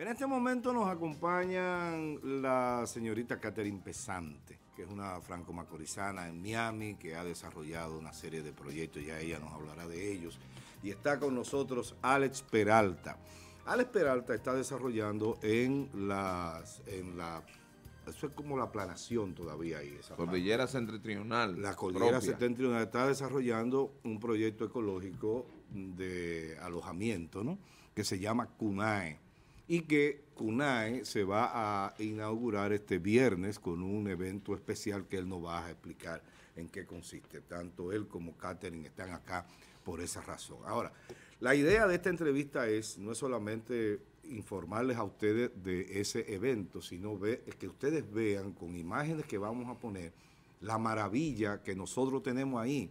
En este momento nos acompañan la señorita Catherine Pesante, que es una franco-macorizana en Miami, que ha desarrollado una serie de proyectos, ya ella nos hablará de ellos. Y está con nosotros Alex Peralta. Alex Peralta está desarrollando en las la eso es como la planación todavía ahí. Esa cordillera centrional La cordillera Centrional está desarrollando un proyecto ecológico de alojamiento, ¿no? Que se llama CUNAE y que CUNAE se va a inaugurar este viernes con un evento especial que él nos va a explicar en qué consiste. Tanto él como Catherine están acá por esa razón. Ahora, la idea de esta entrevista es no es solamente informarles a ustedes de ese evento, sino que ustedes vean con imágenes que vamos a poner la maravilla que nosotros tenemos ahí,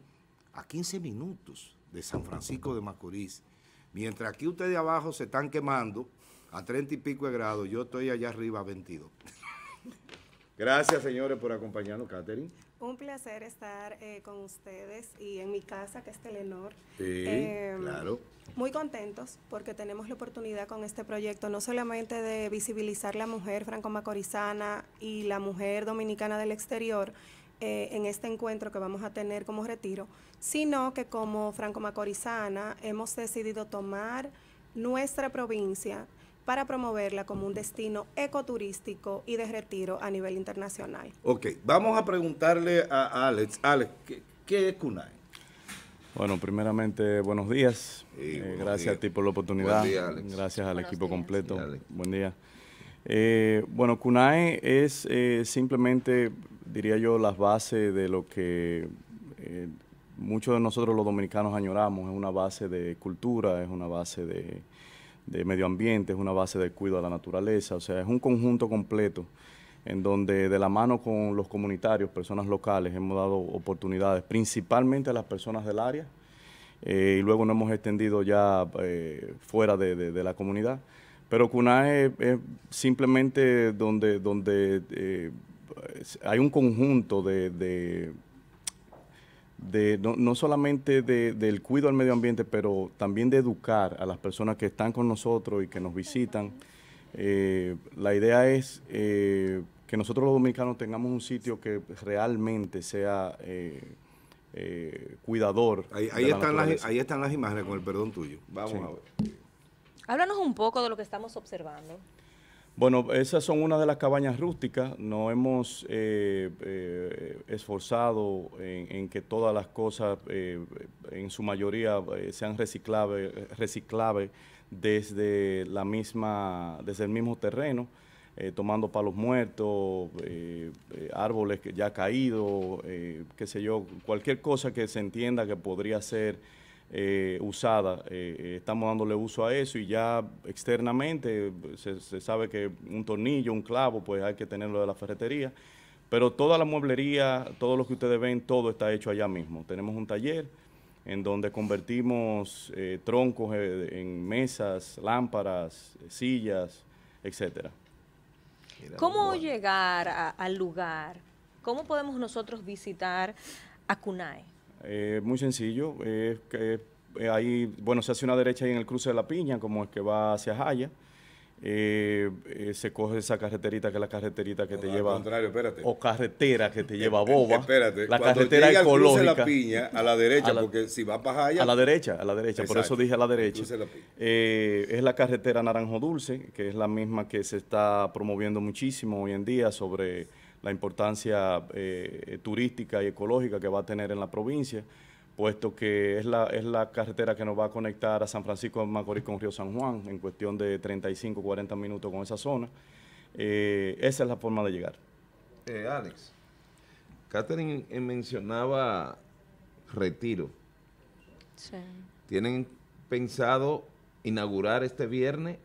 a 15 minutos de San Francisco de Macorís. Mientras aquí ustedes abajo se están quemando, a 30 y pico de grados, yo estoy allá arriba a 22. Gracias, señores, por acompañarnos, Catherine. Un placer estar eh, con ustedes y en mi casa, que es Telenor. Sí, em, claro. Muy contentos porque tenemos la oportunidad con este proyecto no solamente de visibilizar la mujer franco-macorizana y la mujer dominicana del exterior eh, en este encuentro que vamos a tener como retiro, sino que como franco-macorizana hemos decidido tomar nuestra provincia para promoverla como un destino ecoturístico y de retiro a nivel internacional. Ok, vamos a preguntarle a Alex. Alex, ¿qué, es CUNAE? Bueno, primeramente, buenos días. Eh, gracias a ti por la oportunidad. Gracias al equipo completo. Buen día. Eh, bueno, CUNAE es eh, simplemente, diría yo, la base de lo que muchos de nosotros los dominicanos añoramos. Es una base de cultura, es una base de, de medio ambiente, es una base de cuidado a la naturaleza, o sea, es un conjunto completo en donde de la mano con los comunitarios, personas locales, hemos dado oportunidades principalmente a las personas del área eh, y luego nos hemos extendido ya eh, fuera de, la comunidad. Pero CUNAE es, simplemente donde, donde eh, hay un conjunto de de no, solamente de, del cuidado al medio ambiente, pero también de educar a las personas que están con nosotros y que nos visitan. Eh, la idea es eh, que nosotros los dominicanos tengamos un sitio que realmente sea eh, cuidador. Ahí, están las, ahí están las imágenes, con el perdón tuyo. Vamos a ver. Háblanos un poco de lo que estamos observando. Bueno, esas son una de las cabañas rústicas. No hemos eh, eh, esforzado en, que todas las cosas, eh, en su mayoría, sean reciclables desde la misma, desde el mismo terreno, tomando palos muertos, árboles que ya caídos, qué sé yo, cualquier cosa que se entienda que podría ser eh, usada. Eh, eh, estamos dándole uso a eso y ya externamente se, sabe que un tornillo, un clavo, pues hay que tenerlo de la ferretería. Pero toda la mueblería, todo lo que ustedes ven, todo está hecho allá mismo. Tenemos un taller en donde convertimos troncos en mesas, lámparas, sillas, etcétera. ¿Cómo llegar al lugar? ¿Cómo podemos nosotros visitar a Cunae? Eh, muy sencillo. es que, eh, ahí, bueno, se hace una derecha ahí en el cruce de la Piña, como es que va hacia Jaya. Eh, eh, se coge esa carreterita que es la carreterita que te lleva. contrario, espérate. O carretera que te lleva a Boba. Espérate. La carretera de la Piña, a la derecha, porque si va para Jaya. A la derecha, a la derecha. por eso dije a la derecha. es la carretera Naranjo Dulce, que es la misma que se está promoviendo muchísimo hoy en día sobre la importancia eh, turística y ecológica que va a tener en la provincia, puesto que es la, es la carretera que nos va a conectar a San Francisco de Macorís con Río San Juan en cuestión de 35, 40 minutos con esa zona. Eh, esa es la forma de llegar. Eh, Alex, Catherine mencionaba retiro. Sí. ¿Tienen pensado inaugurar este viernes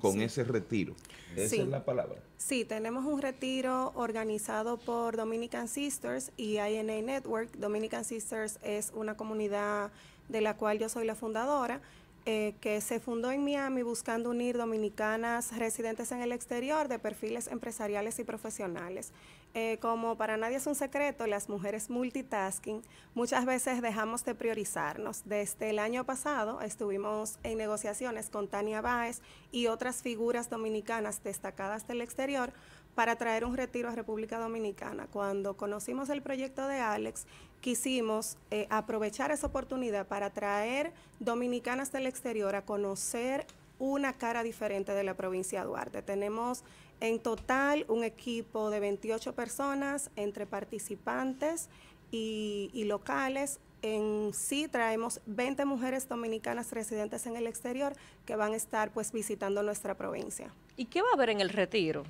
con ese retiro? Esa es la palabra. Sí, tenemos un retiro organizado por Dominican Sisters y INA Network. Dominican Sisters es una comunidad de la cual yo soy la fundadora, eh, que se fundó en Miami buscando unir dominicanas residentes en el exterior de perfiles empresariales y profesionales. Eh, como para nadie es un secreto, las mujeres multitasking muchas veces dejamos de priorizarnos. Desde el año pasado estuvimos en negociaciones con Tania Báez y otras figuras dominicanas destacadas del exterior para traer un retiro a República Dominicana. Cuando conocimos el proyecto de Alex, quisimos eh, aprovechar esa oportunidad para traer dominicanas del exterior a conocer una cara diferente de la provincia de Duarte. Tenemos en total, un equipo de 28 personas entre participantes y, locales en sí traemos 20 mujeres dominicanas residentes en el exterior que van a estar pues visitando nuestra provincia. ¿Y qué va a haber en el retiro?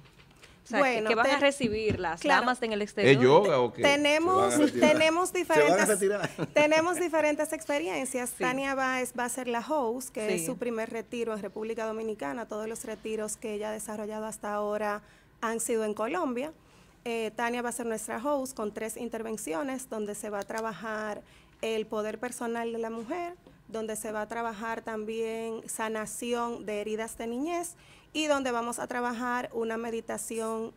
bueno, que, van a recibir las en el exterior. ¿Eh, yoga o qué? Tenemos, tenemos, diferentes, tenemos diferentes experiencias. Tania va a ser la host, que es su primer retiro en República Dominicana. Todos los retiros que ella ha desarrollado hasta ahora han sido en Colombia. Eh, Tania va a ser nuestra host con tres intervenciones donde se va a trabajar el poder personal de la mujer, donde se va a trabajar también sanación de heridas de niñez y donde vamos a trabajar una meditación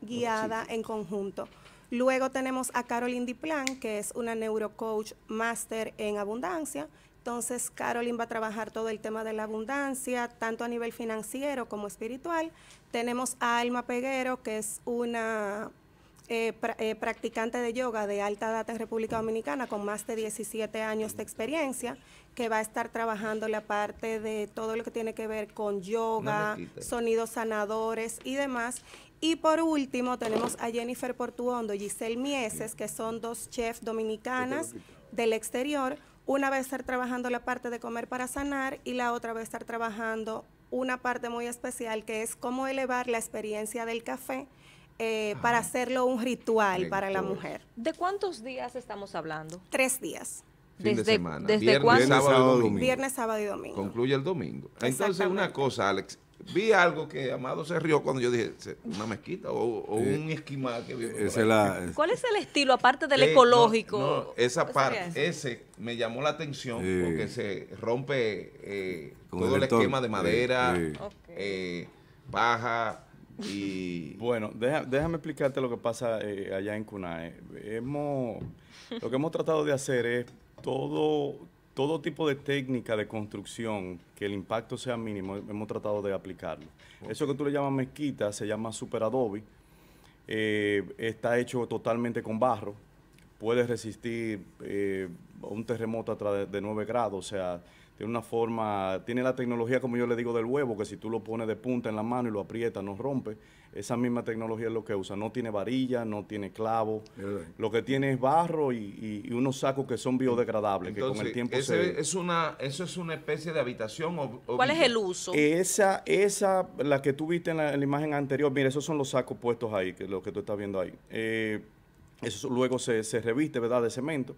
pues guiada en conjunto. Luego tenemos a Caroline Diplan, que es una neurocoach máster en abundancia. Entonces, Caroline va a trabajar todo el tema de la abundancia, tanto a nivel financiero como espiritual. Tenemos a Alma Peguero, que es una eh, eh, practicante de yoga de alta data en República Dominicana con más de 17 años de experiencia que va a estar trabajando la parte de todo lo que tiene que ver con yoga, sonidos sanadores y demás. Y por último tenemos a Jennifer Portuondo y Giselle Mieses, que son dos chefs dominicanas del exterior. Una va a estar trabajando la parte de comer para sanar y la otra va a estar trabajando una parte muy especial que es cómo elevar la experiencia del café eh, para hacerlo un ritual para la mujer. ¿De cuántos días estamos hablando? Tres días. desde, de ¿Desde cuándo? Viernes, sábado, y domingo. Concluye el domingo. Entonces, una cosa, Alex, vi algo que Amado se rió cuando yo dije, una mezquita o, eh, un esquimal que ¿Cuál es el este, estilo, aparte del eh, ecológico? esa parte, ese me llamó la atención porque se rompe todo el, el esquema de madera, paja, y... Bueno, déjame explicarte lo que pasa eh, allá en CUNAE. Hemos, lo que hemos tratado de hacer es todo, todo tipo de técnica de construcción que el impacto sea mínimo, hemos tratado de aplicarlo. Eso que tú le llamas mezquita se llama super adobe, eh, está hecho totalmente con barro. Puede resistir eh, un terremoto a de 9 grados, o sea, tiene una forma, tiene la tecnología, como yo le digo, del huevo, que si tú lo pones de punta en la mano y lo aprietas, no rompe. Esa misma tecnología es lo que usa. No tiene varilla, no tiene clavo. Lo que tiene es barro y, unos sacos que son biodegradables, que con el tiempo Es una, ¿Eso es una especie de habitación? ¿Cuál es el uso? Esa, esa, la que tú viste en la, imagen anterior, mira, esos son los sacos puestos ahí, que lo que tú estás viendo ahí. Eh, eso luego se, se reviste, ¿verdad?, de cemento.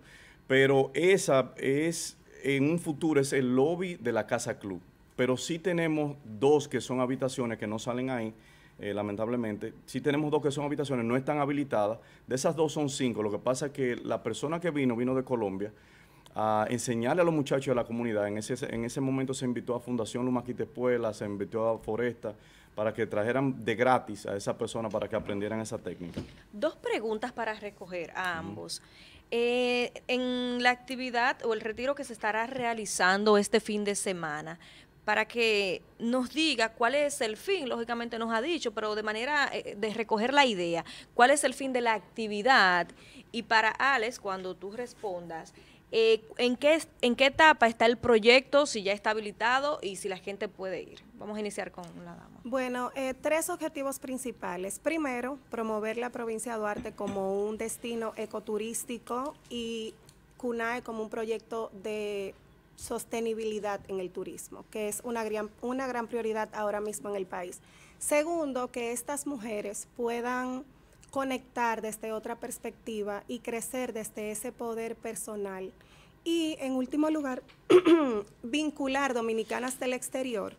Pero esa es en un futuro es el lobby de la casa club, pero sí tenemos dos que son habitaciones que no salen ahí, eh, lamentablemente. Sí tenemos dos que son habitaciones, no están habilitadas. De esas dos son cinco. Lo que pasa es que la persona que vino, vino de Colombia, a enseñarle a los muchachos de la comunidad. En ese, en ese momento se invitó a Fundación Lumaquite Espuela, se invitó a Foresta, para que trajeran de gratis a esa persona para que aprendieran esa técnica. Dos preguntas para recoger a ambos. Eh, en la actividad o el retiro que se estará realizando este fin de semana, para que nos diga cuál es el fin, lógicamente nos ha dicho, pero de manera eh, de recoger la idea, cuál es el fin de la actividad y para Alex, cuando tú respondas, eh, ¿en, qué, ¿en qué etapa está el proyecto, si ya está habilitado y si la gente puede ir? Vamos a iniciar con la dama. Bueno, eh, tres objetivos principales. Primero, promover la provincia de Duarte como un destino ecoturístico y CUNAE como un proyecto de sostenibilidad en el turismo, que es una gran, una gran prioridad ahora mismo en el país. Segundo, que estas mujeres puedan conectar desde otra perspectiva y crecer desde ese poder personal. Y en último lugar, vincular dominicanas del exterior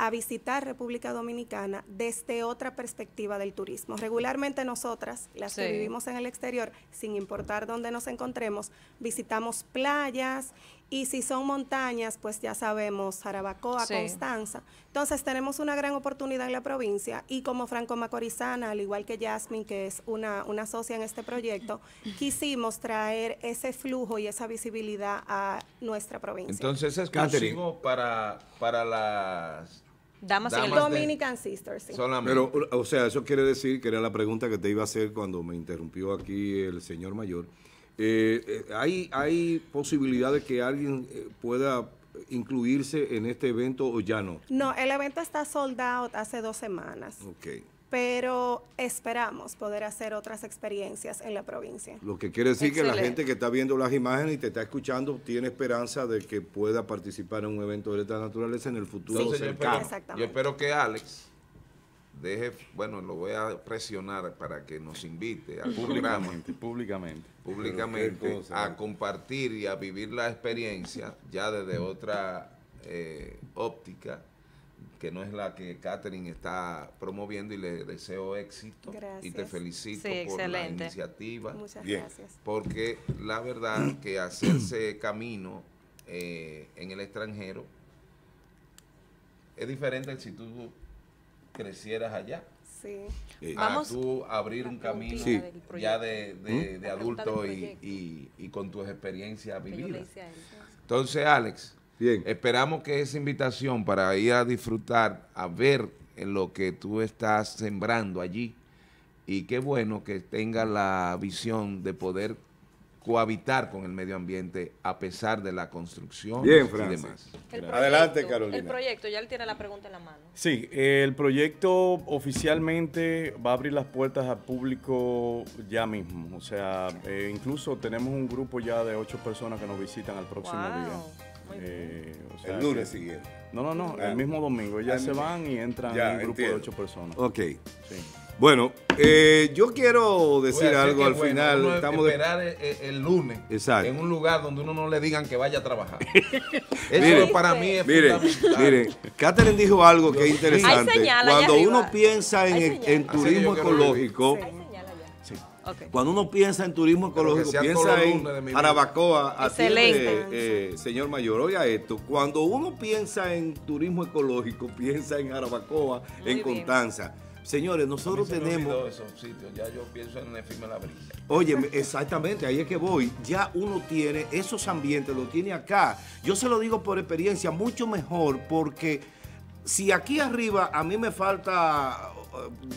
a visitar República Dominicana desde otra perspectiva del turismo. Regularmente nosotras, las que vivimos en el exterior, sin importar dónde nos encontremos, visitamos playas y si son montañas, pues ya sabemos, Jarabacoa, Constanza. Entonces tenemos una gran oportunidad en la provincia y como Franco Macorizana, al igual que Jasmine, que es una, socia en este proyecto, quisimos traer ese flujo y esa visibilidad a nuestra provincia. Entonces es exclusivo para, para las... Damas, Dominican Sisters, Pero, o sea, eso quiere decir que era la pregunta que te iba a hacer cuando me interrumpió aquí el señor mayor eh, eh, hay, ¿Hay posibilidad de que alguien eh, pueda incluirse en este evento o ya no? No, el evento está soldado hace dos semanas. pero esperamos poder hacer otras experiencias en la provincia. Lo que quiere decir que la gente que está viendo las imágenes y te está escuchando tiene esperanza de que pueda participar en un evento de esta naturaleza en el futuro sí, Yo espero que Alex deje, bueno, lo voy a presionar para que nos invite a públicamente, públicamente, a compartir y a vivir la experiencia ya desde otra eh, óptica que no es la que Catherine está promoviendo y le deseo éxito y te felicito por la iniciativa. Muchas gracias. Porque la verdad que hacerse camino eh, en el extranjero es diferente si tú crecieras allá. Sí. Eh, a tú abrir un camino ya de, ¿Mm? adulto y, con tus experiencias vividas. Entonces, Alex, esperamos que esa invitación para ir a disfrutar, a ver en lo que tú estás sembrando allí, y qué bueno que tenga la visión de poder cohabitar con el medio ambiente a pesar de la construcción y demás. Adelante, Carolina. El proyecto, ya él tiene la pregunta en la mano. Sí, el proyecto oficialmente va a abrir las puertas al público ya mismo. O sea, eh, incluso tenemos un grupo ya de ocho personas que nos visitan al próximo día. Eh, el lunes siguiente. No, no, no, el ah. mismo domingo. Ya ah, se van y entran un grupo de ocho personas. Ok. Sí. Bueno, eh, yo quiero decir algo al final. estamos esperar de... Eh, eh, el, lunes en un lugar donde uno no le digan que vaya a trabajar. Eso miren, para mí es fundamental. Miren, Catherine dijo algo que es interesante. cuando uno piensa en, turismo ecológico. Cuando uno piensa en turismo ecológico, piensa en Arabacoa, Eh, señor Mayor, oiga esto, cuando uno piensa en turismo ecológico, piensa en Arabacoa, en Contanza. Señores, nosotros tenemos. sitios. Ya yo pienso en la brisa. Oye, exactamente, ahí es que voy. Ya uno tiene esos ambientes, lo tiene acá. Yo se lo digo por experiencia, mucho mejor porque si aquí arriba a mí me falta,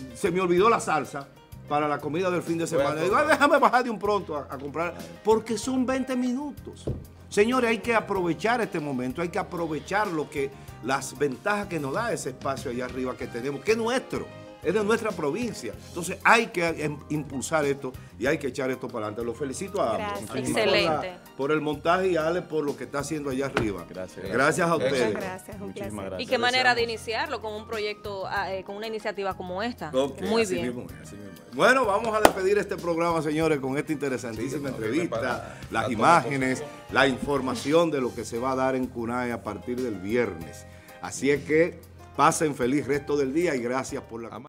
eh, se me olvidó la salsa para la comida del fin de semana. Ah, déjame bajar de un pronto a, comprar, porque son 20 minutos. Señores, hay que aprovechar este momento, hay que aprovechar lo que las ventajas que nos da ese espacio allá arriba que tenemos, que es nuestro es de nuestra provincia. Entonces hay que impulsar esto y hay que echar esto para adelante. Lo felicito a ambos. Excelente. Por, el montaje y Ale por lo que está haciendo allá arriba. Gracias. Gracias, a ustedes. Muchas gracias. Muchísimas gracias. Y qué manera de iniciarlo con un proyecto, ah, eh, con una iniciativa como esta. Muy bien. Bueno, vamos a despedir este programa, señores, con esta interesantísima entrevista, las imágenes, la información de lo que se va a dar en CUNAE a partir del viernes. Así es que pasen feliz resto del día y gracias por la...